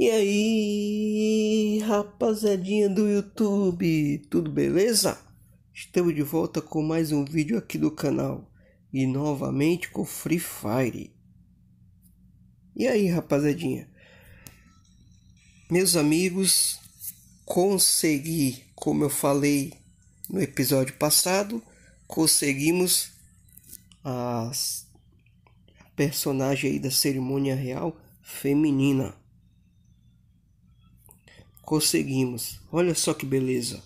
E aí, rapazadinha do YouTube, tudo beleza? Estamos de volta com mais um vídeo aqui do canal e novamente com Free Fire. E aí, rapazadinha? Meus amigos, consegui, como eu falei no episódio passado, conseguimos a personagem aí da cerimônia real feminina conseguimos. Olha só que beleza.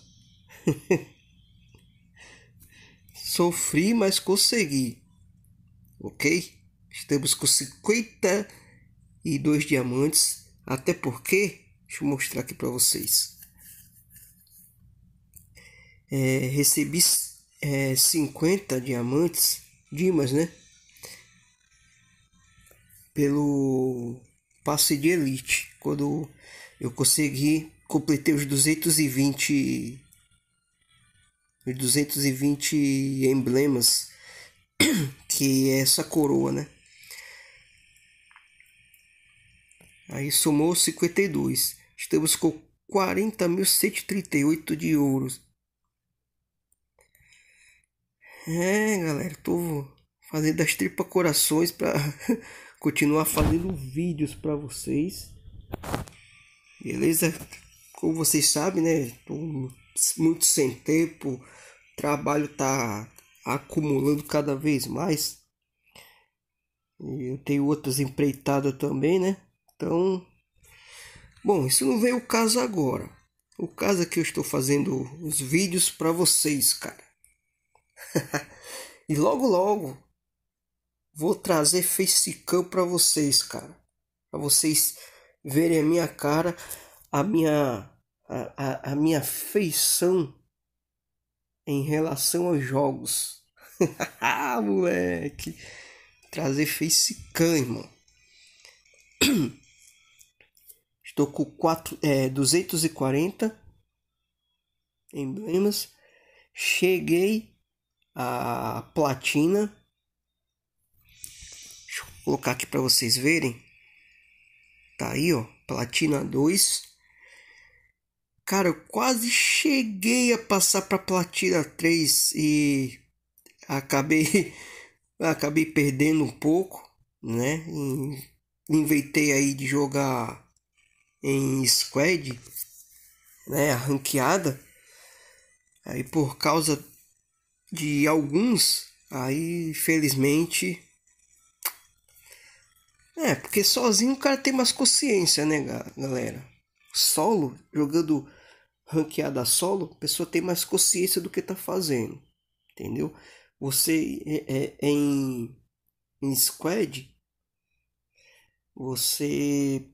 Sofri, mas consegui. Ok? Estamos com 52 diamantes. Até porque, deixa eu mostrar aqui para vocês. É, recebi é, 50 diamantes, dimas, né? Pelo passe de elite. Quando eu consegui, completei os 220 os 220 emblemas que é essa coroa, né? Aí somou 52. Estamos com 40.138 de ouros. É, galera, tô fazendo as tripas corações para continuar fazendo vídeos para vocês. Beleza? Como vocês sabem, né? Tô muito sem tempo, trabalho tá acumulando cada vez mais. eu tenho outras empreitadas também, né? Então, bom, isso não veio o caso agora. O caso é que eu estou fazendo os vídeos para vocês, cara. e logo logo vou trazer facecam para vocês, cara. Para vocês verem a minha cara a minha, a, a, a minha feição em relação aos jogos. moleque! Trazer facecam, irmão. Estou com quatro é, 240 emblemas. Cheguei a platina. Deixa eu colocar aqui para vocês verem. Tá aí, ó. Platina 2. Cara, eu quase cheguei a passar para platina 3 e acabei acabei perdendo um pouco, né? Inventei aí de jogar em squad, né, a ranqueada. Aí por causa de alguns, aí infelizmente é, porque sozinho o cara tem mais consciência, né, galera? solo, jogando ranqueada solo, a pessoa tem mais consciência do que está fazendo. Entendeu? Você é, é, é, em, em squad, você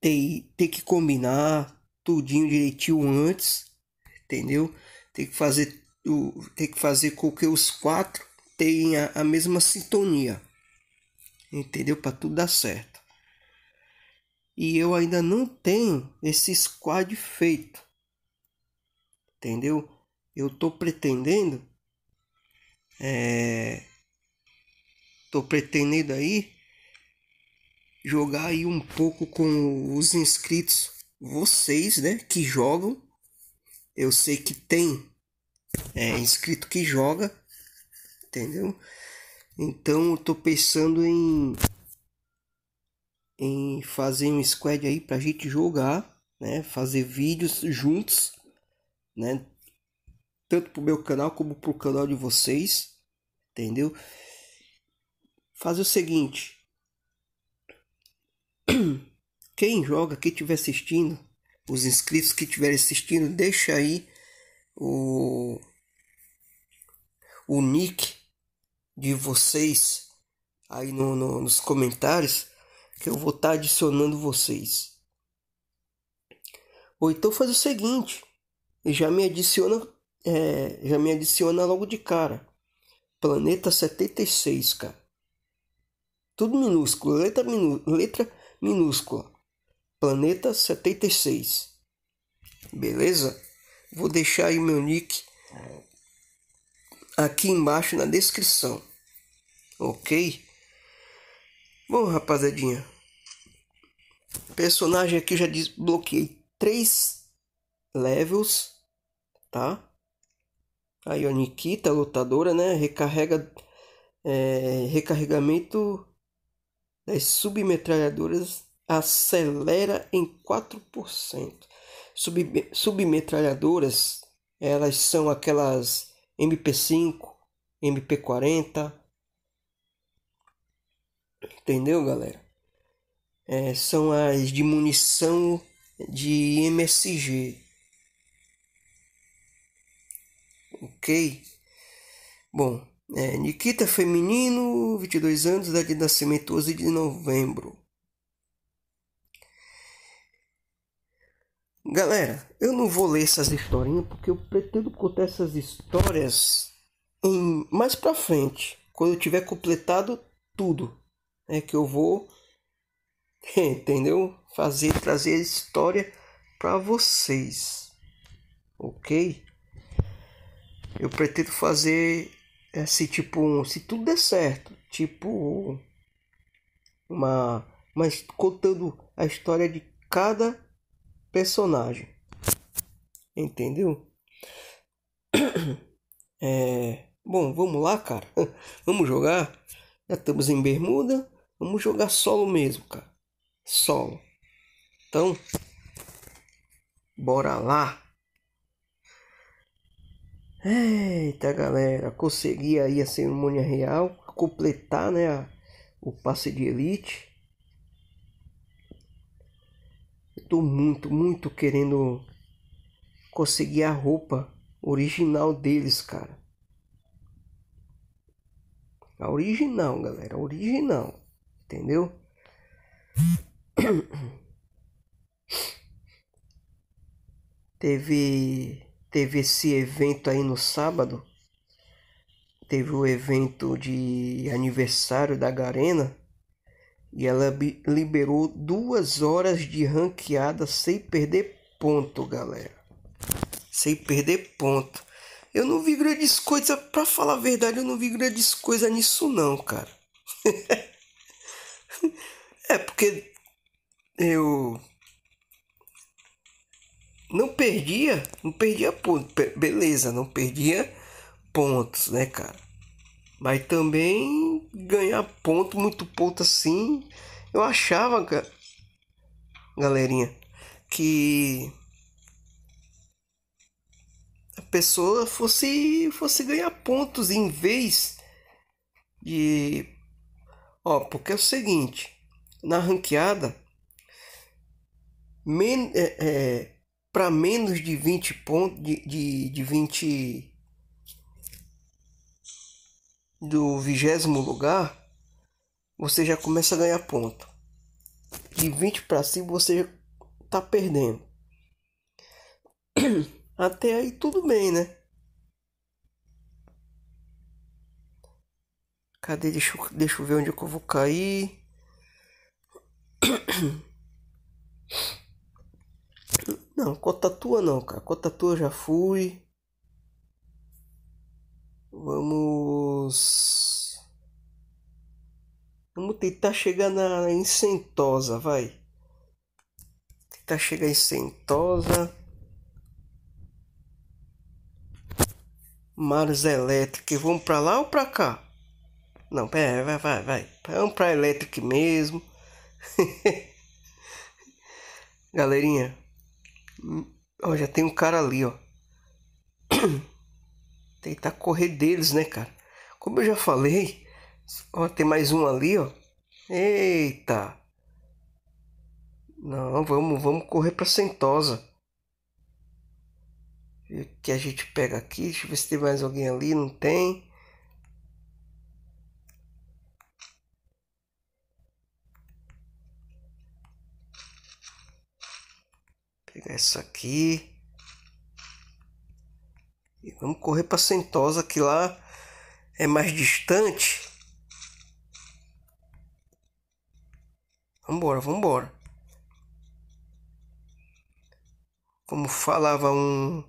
tem, tem que combinar tudinho direitinho antes, entendeu? Tem que fazer, tem que fazer com que os quatro tenham a, a mesma sintonia, entendeu? Para tudo dar certo e eu ainda não tenho esse squad feito. Entendeu? Eu tô pretendendo é tô pretendendo aí jogar aí um pouco com os inscritos, vocês, né, que jogam. Eu sei que tem é, inscrito que joga, entendeu? Então eu tô pensando em em fazer um squad aí pra gente jogar, né? Fazer vídeos juntos, né? Tanto pro meu canal como pro canal de vocês, entendeu? Fazer o seguinte, quem joga, quem estiver assistindo, os inscritos que estiverem assistindo, deixa aí o o nick de vocês aí no, no nos comentários que eu vou estar tá adicionando vocês. Ou então faz o seguinte, já me adiciona, é, já me adiciona logo de cara. Planeta 76, cara. Tudo minúsculo, letra, minu, letra minúscula. Planeta 76. Beleza? Vou deixar aí meu nick aqui embaixo na descrição. OK? Bom, rapazadinha. Personagem aqui já desbloqueei três levels, tá? Aí a Nikita, lutadora, né? Recarrega é, recarregamento das submetralhadoras acelera em 4%. submetralhadoras, elas são aquelas MP5, MP40, Entendeu, galera? É, são as de munição de MSG. Ok? Bom, é, Nikita feminino, 22 anos, idade de nascimento 12 de novembro. Galera, eu não vou ler essas historinhas porque eu pretendo contar essas histórias em, mais pra frente, quando eu tiver completado tudo né, que eu vou, entendeu? Fazer, trazer a história para vocês, ok? Eu pretendo fazer esse é, tipo, se tudo der certo, tipo uma, mas contando a história de cada personagem, entendeu? É, bom, vamos lá, cara. Vamos jogar. Já estamos em Bermuda. Vamos jogar solo mesmo, cara. Solo. Então, bora lá. Eita, galera, consegui aí a cerimônia real, completar, né, a, o passe de elite. Eu tô muito, muito querendo conseguir a roupa original deles, cara. A original, galera, a original. Entendeu? teve teve esse evento aí no sábado. Teve o evento de aniversário da Garena e ela liberou duas horas de ranqueada sem perder ponto, galera. Sem perder ponto. Eu não vi grandes coisas, pra falar a verdade, eu não vi grandes coisas nisso não, cara. é porque eu não perdia, não perdia pontos, beleza, não perdia pontos, né, cara? Mas também ganhar ponto, muito ponto assim, eu achava, galerinha, que a pessoa fosse fosse ganhar pontos em vez de Ó, porque é o seguinte, na ranqueada, men é, é, para menos de 20 pontos, de, de, de 20 do vigésimo lugar, você já começa a ganhar ponto. De 20 para cima você já tá perdendo. Até aí tudo bem, né? Cadê? Deixa eu, deixa eu ver onde é que eu vou cair. Não, tua não, cara. tua já fui. Vamos. Vamos tentar chegar na em Sentosa, vai. Tentar chegar em Sentosa. Mares Elétrica. Vamos pra lá ou pra cá? Não, pera, vai, vai, vai. Vamos é pra Electric mesmo. Galerinha. Ó, já tem um cara ali, ó. Tentar tá correr deles, né, cara? Como eu já falei. Ó, tem mais um ali, ó. Eita. Não, vamos, vamos correr pra Sentosa. o que a gente pega aqui? Deixa eu ver se tem mais alguém ali. Não tem. pegar isso aqui. E vamos correr para Sentosa, que lá é mais distante. Vambora, vambora. Como falava um.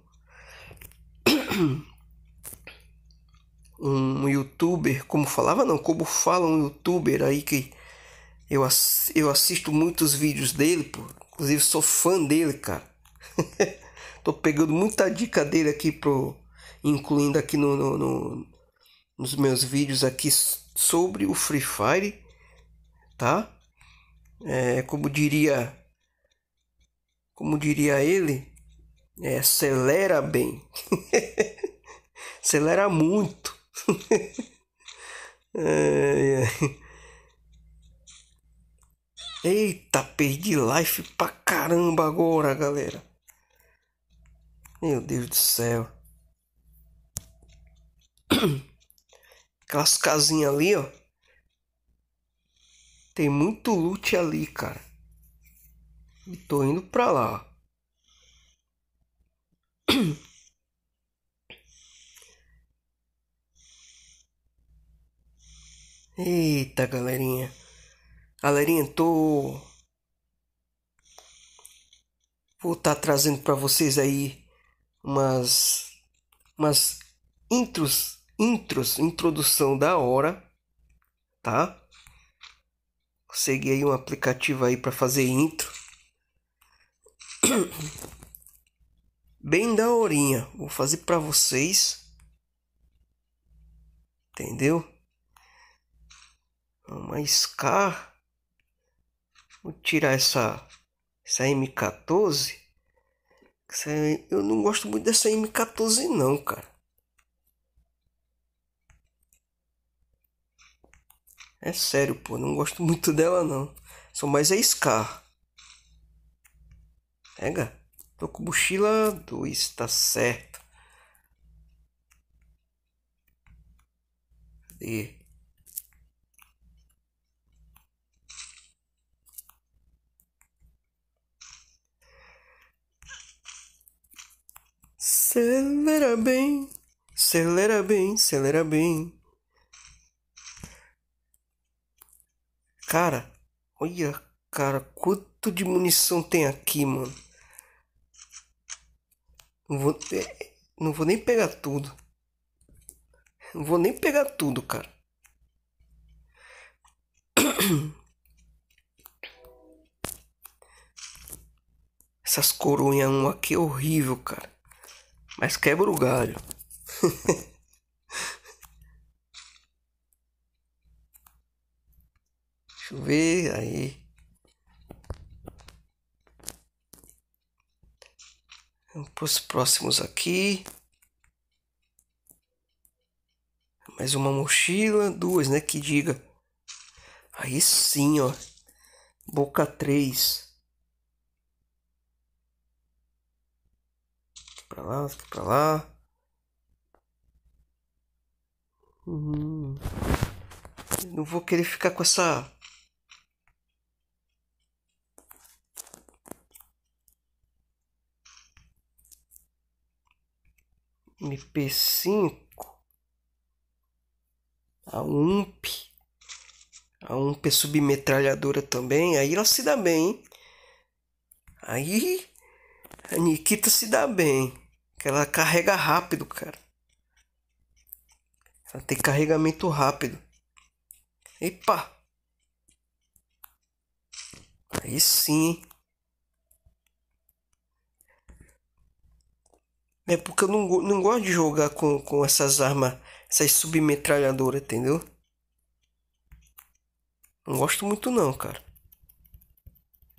um youtuber, como falava não, como fala um youtuber aí que eu, ass eu assisto muitos vídeos dele, Inclusive sou fã dele, cara. Tô pegando muita dica dele aqui pro. Incluindo aqui no, no, no, nos meus vídeos aqui sobre o Free Fire. Tá? É, como diria. Como diria ele. É, acelera bem. acelera muito. é, é. Eita, perdi life pra caramba agora, galera. Meu Deus do céu. Aquelas casinhas ali, ó. Tem muito loot ali, cara. E tô indo pra lá, ó. Eita, galerinha. Galerinha, Vou estar tá trazendo para vocês aí umas, umas intros, intros, introdução da hora, tá? Consegui aí um aplicativo aí para fazer intro. Bem da horinha, vou fazer para vocês. Entendeu? Uma cá Vou tirar essa, essa M14. Essa, eu não gosto muito dessa M14 não, cara. É sério, pô, não gosto muito dela não. Só mais a Scar. Pega. Tô com mochila 2, tá certo. Cadê? Acelera bem, acelera bem, acelera bem. Cara, olha, cara, quanto de munição tem aqui, mano. Não vou, é, não vou nem pegar tudo. Não vou nem pegar tudo, cara. Essas coronhas um aqui é horrível, cara mas quebra o galho. Deixa eu ver aí. Vamos para os próximos aqui. Mais uma mochila, duas, né? Que diga. Aí sim, ó. Boca 3. pra lá, fica pra lá. Uhum. Não vou querer ficar com essa. MP5 a UMP a UMP é submetralhadora também aí ela se dá bem hein? aí a Nikita se dá bem que ela carrega rápido, cara. Ela tem carregamento rápido. Epa! Aí sim. É porque eu não, não gosto de jogar com, com essas armas, essas submetralhadoras, entendeu? Não gosto muito não, cara.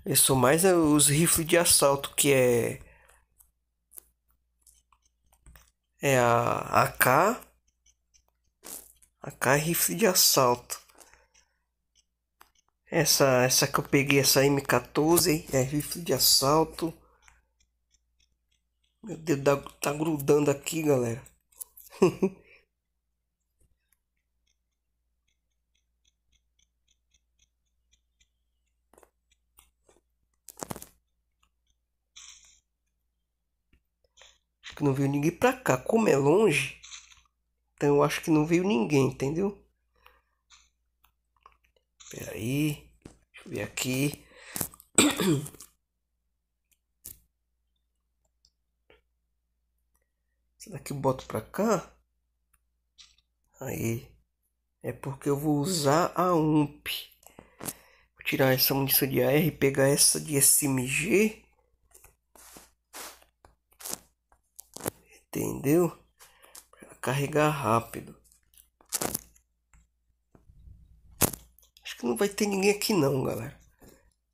Eu sou mais eh, os rifles de assalto, que é É a AK. AK é rifle de assalto. Essa, essa que eu peguei, essa M14, é rifle de assalto. Meu dedo tá, tá grudando aqui, galera. que não veio ninguém pra cá. Como é longe, então eu acho que não veio ninguém, entendeu? Pera aí. Deixa eu ver aqui. Será que eu boto pra cá? Aí. É porque eu vou usar a UMP. Vou tirar essa munição de AR e pegar essa de SMG. entendeu? carregar rápido. Acho que não vai ter ninguém aqui não, galera.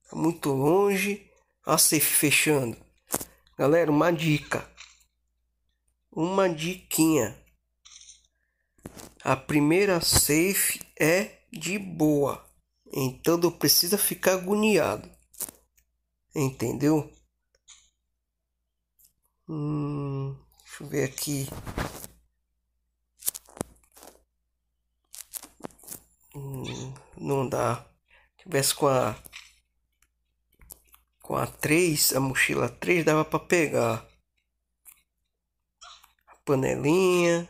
Tá muito longe. A ser fechando. Galera, uma dica. Uma diquinha. A primeira safe é de boa. Então não precisa ficar agoniado. Entendeu? Hum. Deixa eu ver aqui. Hum, não dá. Tivesse com a com a 3, a mochila 3 dava para pegar a panelinha.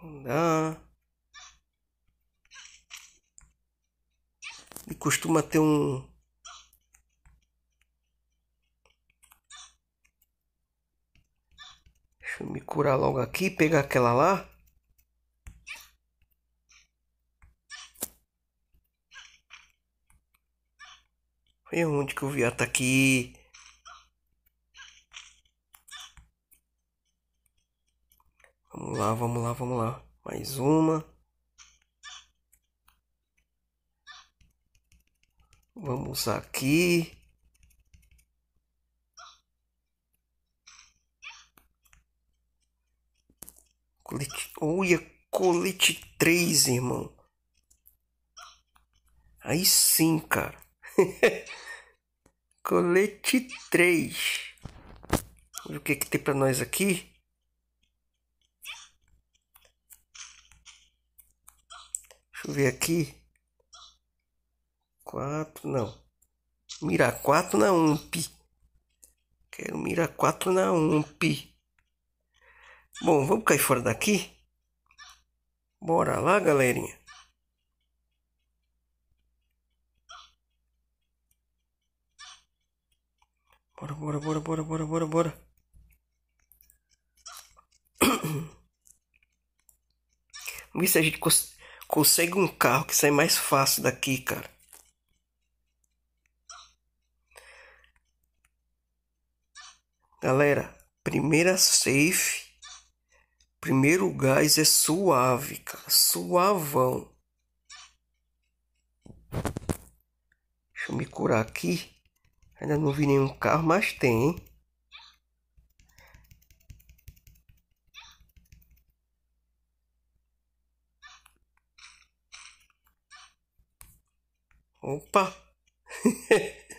Não dá. E costuma ter um curar logo aqui, pegar aquela lá. Foi onde que o viado tá aqui? Vamos lá, vamos lá, vamos lá. Mais uma. Vamos aqui. Colete. Olha, colete 3, irmão. Aí sim, cara. colete 3. Olha o que, que tem pra nós aqui. Deixa eu ver aqui. 4, não. Mira 4 na UMP. Quero mirar 4 na UMP. Bom, vamos cair fora daqui? Bora lá, galerinha. Bora, bora, bora, bora, bora, bora, bora. Vamos ver se a gente cons consegue um carro que sai mais fácil daqui, cara. Galera, primeira safe Primeiro gás é suave, cara, suavão. Deixa eu me curar aqui. Ainda não vi nenhum carro, mas tem, hein? Opa!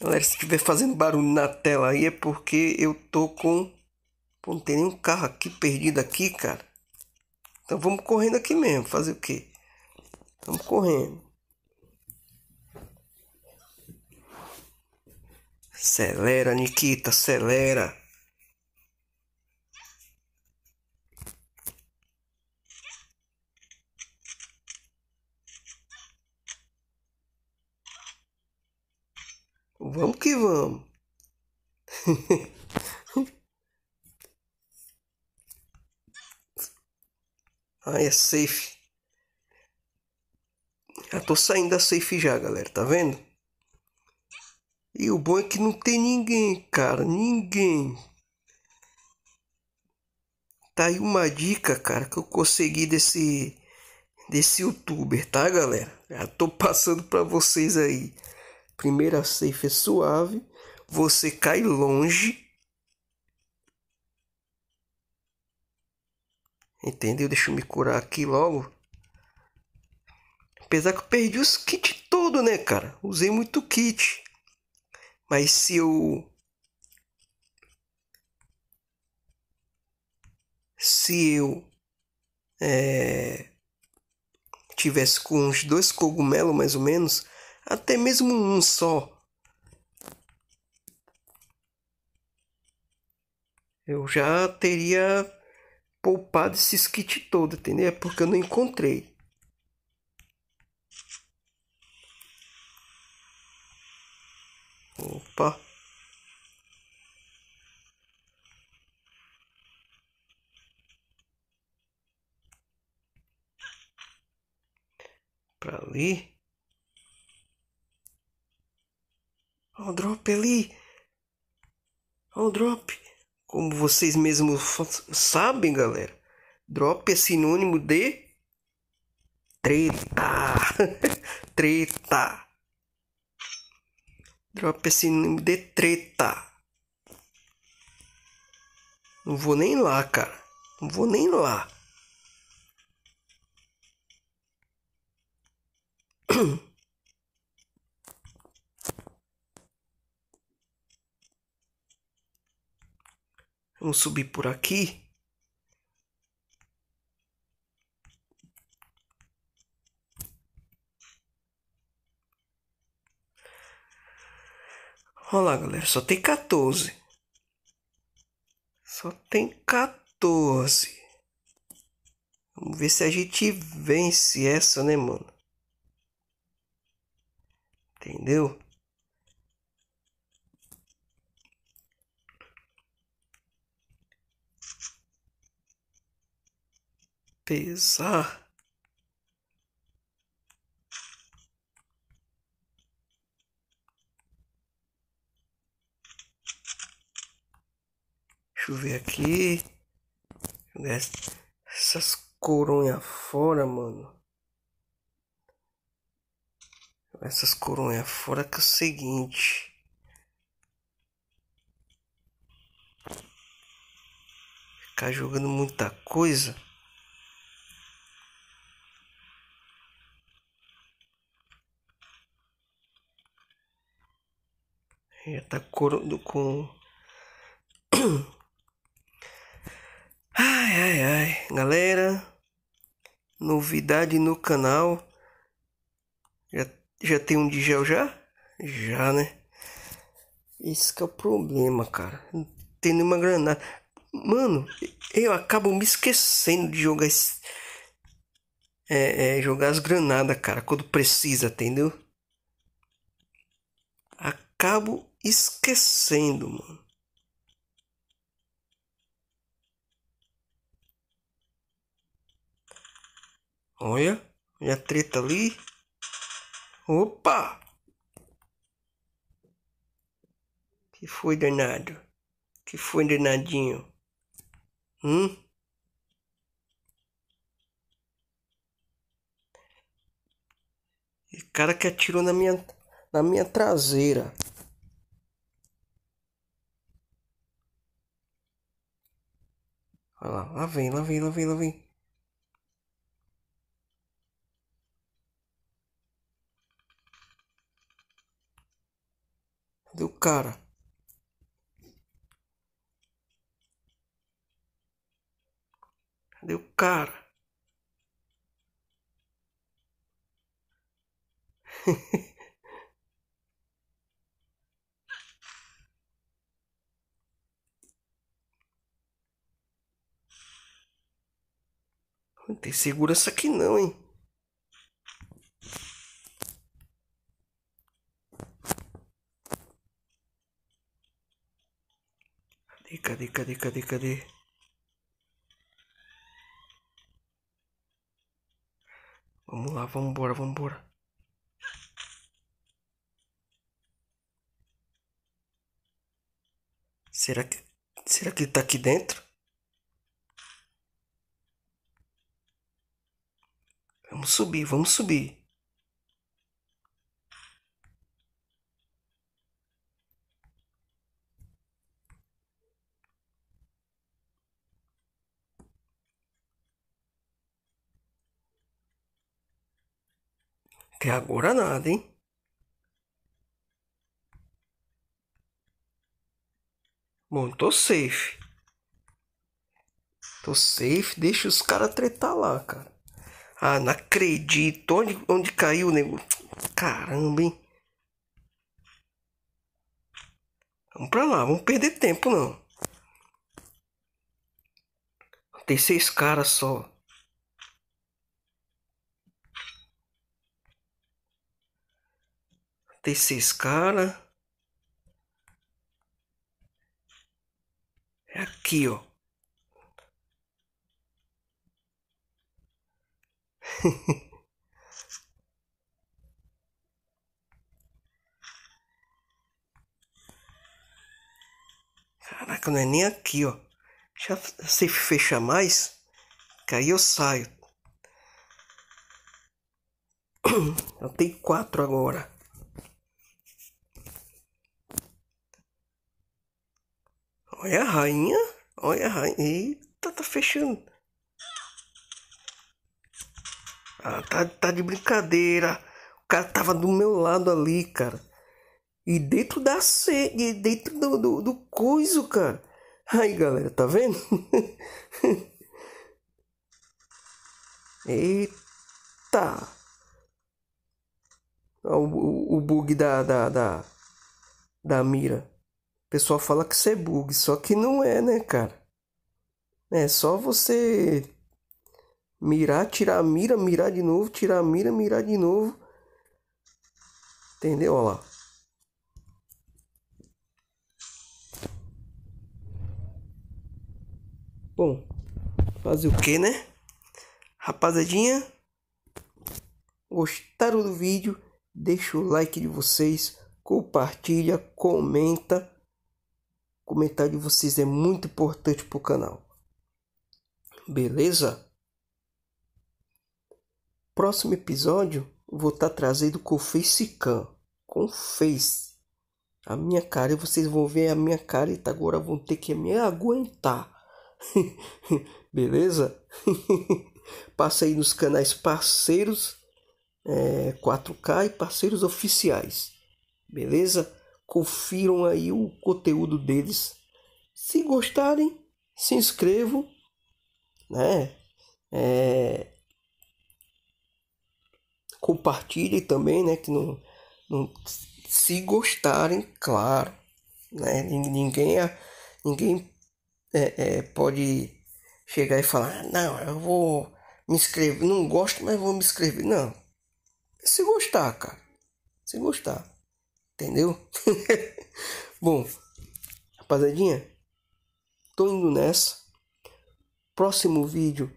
Galera, se estiver fazendo barulho na tela aí é porque eu tô com Pô, não tem nenhum carro aqui perdido aqui, cara. Então vamos correndo aqui mesmo. Fazer o quê? Vamos correndo. Acelera, Nikita, acelera. Vamos que vamos. Ah, é safe. Já tô saindo da safe já, galera, tá vendo? E o bom é que não tem ninguém, cara, ninguém. Tá aí uma dica, cara, que eu consegui desse desse youtuber, tá, galera? Já tô passando para vocês aí. Primeira safe é suave, você cai longe Entendeu? Deixa eu me curar aqui logo. Apesar que eu perdi os kits todo, né, cara? Usei muito kit. Mas se eu. Se eu. É, tivesse com uns dois cogumelos mais ou menos, até mesmo um só. Eu já teria poupado desses kits todo, entendeu? É porque eu não encontrei. Opa. Pra ali. Olha o drop ali. Olha o drop. Como vocês mesmos sabem, galera, drop é sinônimo de treta. treta. Drop é sinônimo de treta. Não vou nem lá, cara. Não vou nem lá. Vamos subir por aqui. Olha lá, galera. Só tem 14. Só tem 14. Vamos ver se a gente vence essa, né, mano? Entendeu? pesar. Deixa eu ver aqui. Essas coronhas fora, mano. Essas coronhas fora que é o seguinte. Ficar jogando muita coisa. tá do com... Ai, ai, ai, galera, novidade no canal. Já, já tem um de gel já? Já, né? Esse que é o problema, cara. Não tem nenhuma granada. Mano, eu acabo me esquecendo de jogar esse... é, é, jogar as granadas, cara, quando precisa, entendeu? Acabo esquecendo, mano. Olha, olha a treta ali. Opa! Que foi danado? Que foi danadinho? Hum? E cara que atirou na minha, na minha traseira. Olha lá, lá vem, lá vem, lá vem, lá vem. Cadê o cara? Cadê o cara? Não tem segurança aqui não, hein? Cadê, cadê, cadê, cadê, cadê? Vamos lá, vamos embora, vamos embora. Será que será que ele tá aqui dentro? Vamos subir, vamos subir. Até agora nada, hein? Bom, tô safe. Tô safe, deixa os caras tretar lá, cara. Ah, não acredito. Onde, onde caiu, negócio? Caramba, hein? Vamos pra lá, vamos perder tempo não. Tem seis caras só. Tem seis caras. É aqui, ó. Caraca, não é nem aqui, ó. Já se fechar mais, que aí eu saio. Eu tenho quatro agora. Olha a rainha. Olha a rainha. Eita, tá fechando. Ah, tá, tá de brincadeira. O cara tava do meu lado ali, cara. E dentro da e dentro do, do, do coiso, cara. Aí, galera, tá vendo? Eita. O, o, o bug da, da, da, da mira. O pessoal fala que isso é bug, só que não é, né, cara? É só você Mirar, tirar a mira, mirar de novo, tirar a mira, mirar de novo. Entendeu? Olha lá. Bom, fazer o que, né? Rapazadinha, gostaram do vídeo? Deixa o like de vocês, compartilha, comenta. O comentário de vocês é muito importante pro canal. Beleza? Próximo episódio vou estar tá trazendo com facecam, com face. A minha cara, e vocês vão ver a minha cara e agora vão ter que me aguentar. Beleza? Passa aí nos canais parceiros é, 4K e parceiros oficiais. Beleza? Confiram aí o conteúdo deles. Se gostarem, se inscrevam, né? É, compartilhem também, né? Que não, não se gostarem, claro, né? Ninguém, ninguém é, é, pode chegar e falar, não, eu vou me inscrever, não gosto, mas vou me inscrever. Não, se gostar, cara, se gostar, entendeu? Bom, rapazadinha, tô indo nessa. Próximo vídeo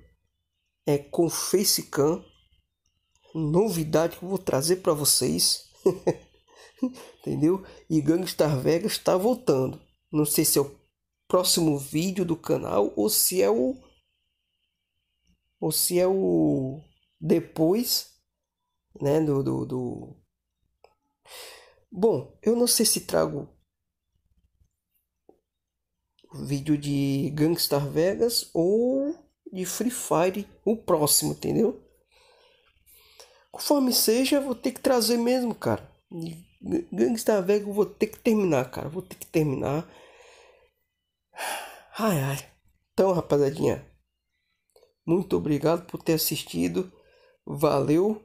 é com Facecam novidade que eu vou trazer para vocês. Entendeu? E Gangstar Vegas está voltando. Não sei se é o próximo vídeo do canal ou se é o ou se é o depois, né, do, do, do... Bom, eu não sei se trago vídeo de Gangstar Vegas ou de Free Fire o próximo, entendeu? Conforme seja, eu vou ter que trazer mesmo, cara. Gangsta Velho, eu vou ter que terminar, cara. Vou ter que terminar. Ai, ai. Então, rapazadinha. Muito obrigado por ter assistido. Valeu.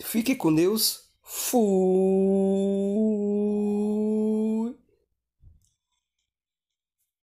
Fique com Deus. Fui.